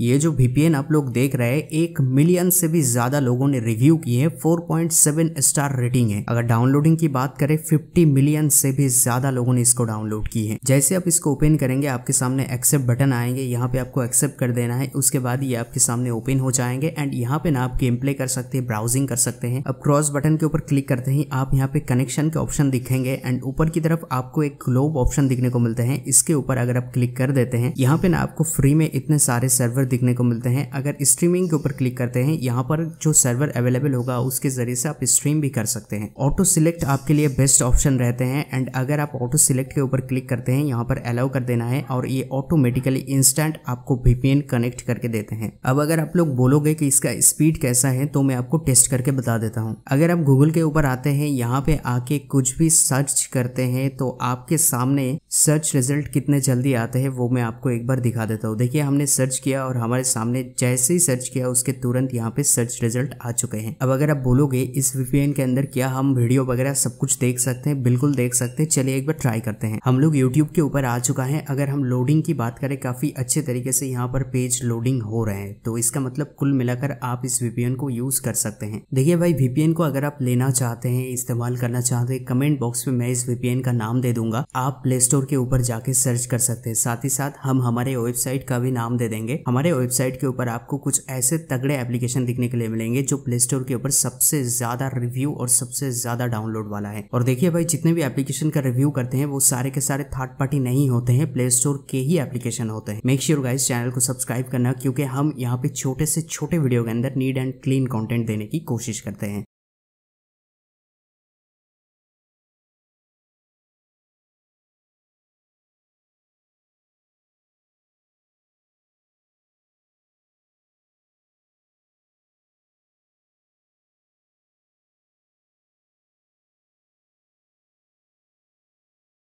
ये जो एन आप लोग देख रहे हैं एक मिलियन से भी ज्यादा लोगों ने रिव्यू किए हैं 4.7 स्टार रेटिंग है अगर डाउनलोडिंग की बात करें 50 मिलियन से भी ज्यादा लोगों ने इसको डाउनलोड की है जैसे आप इसको ओपन करेंगे आपके सामने एक्सेप्ट बटन आएंगे यहाँ पे आपको एक्सेप्ट कर देना है उसके बाद ये आपके सामने ओपन हो जाएंगे एंड यहाँ पे ना आप गेम प्ले कर सकते हैं ब्राउजिंग कर सकते हैं अब क्रॉस बटन के ऊपर क्लिक करते ही आप यहाँ पे कनेक्शन के ऑप्शन दिखेंगे एंड ऊपर की तरफ आपको एक ग्लोब ऑप्शन दिखने को मिलते हैं इसके ऊपर अगर आप क्लिक कर देते हैं यहाँ पे ना आपको फ्री में इतने सारे सर्वर देखने को मिलते हैं अगर स्ट्रीमिंग के ऊपर क्लिक करते हैं यहाँ पर जो सर्वर अवेलेबल होगा उसके जरिए से आप स्ट्रीम भी कर सकते हैं ऑटो सिलेक्ट आपके लिए बेस्ट ऑप्शन रहते हैं एंड अगर आप ऑटो सिलेक्ट के ऊपर क्लिक करते हैं यहाँ पर अलाउ कर देना है और ये ऑटोमेटिकली इंस्टेंट आपको वीपीएन कनेक्ट करके देते हैं अब अगर आप लोग बोलोगे की इसका स्पीड कैसा है तो मैं आपको टेस्ट करके बता देता हूँ अगर आप गूगल के ऊपर आते हैं यहाँ पे आके कुछ भी सर्च करते हैं तो आपके सामने सर्च रिज़ल्ट कितने जल्दी आते हैं वो मैं आपको एक बार दिखा देता हूँ देखिए हमने सर्च किया और हमारे सामने जैसे ही सर्च किया उसके तुरंत यहाँ पे सर्च रिज़ल्ट आ चुके हैं अब अगर आप बोलोगे इस वीपीएन के अंदर क्या हम वीडियो वगैरह सब कुछ देख सकते हैं बिल्कुल देख सकते हैं चलिए एक बार ट्राई करते हैं हम लोग यूट्यूब के ऊपर आ चुका है अगर हम लोडिंग की बात करें काफ़ी अच्छे तरीके से यहाँ पर पेज लोडिंग हो रहे हैं तो इसका मतलब कुल मिलाकर आप इस वीपीएन को यूज़ कर सकते हैं देखिये भाई वीपीएन को अगर आप लेना चाहते हैं इस्तेमाल करना चाहते हैं कमेंट बॉक्स में मैं इस वीपीएन का नाम दे दूंगा आप प्ले स्टोर स्टोर के ऊपर जाके सर्च कर सकते हैं साथ ही साथ हम हमारे वेबसाइट का भी नाम दे देंगे हमारे वेबसाइट के ऊपर आपको कुछ ऐसे तगड़े एप्लीकेशन दिखने के लिए मिलेंगे जो प्ले स्टोर के ऊपर सबसे ज्यादा रिव्यू और सबसे ज्यादा डाउनलोड वाला है और देखिए भाई जितने भी एप्लीकेशन का रिव्यू करते हैं वो सारे के सारे थर्ड पार्टी नहीं होते हैं प्ले स्टोर के ही एप्लीकेशन होते हैं मेक श्योर गाइस चैनल को सब्सक्राइब करना क्योंकि हम यहाँ पे छोटे से छोटे वीडियो के अंदर नीड एंड क्लीन कॉन्टेंट देने की कोशिश करते हैं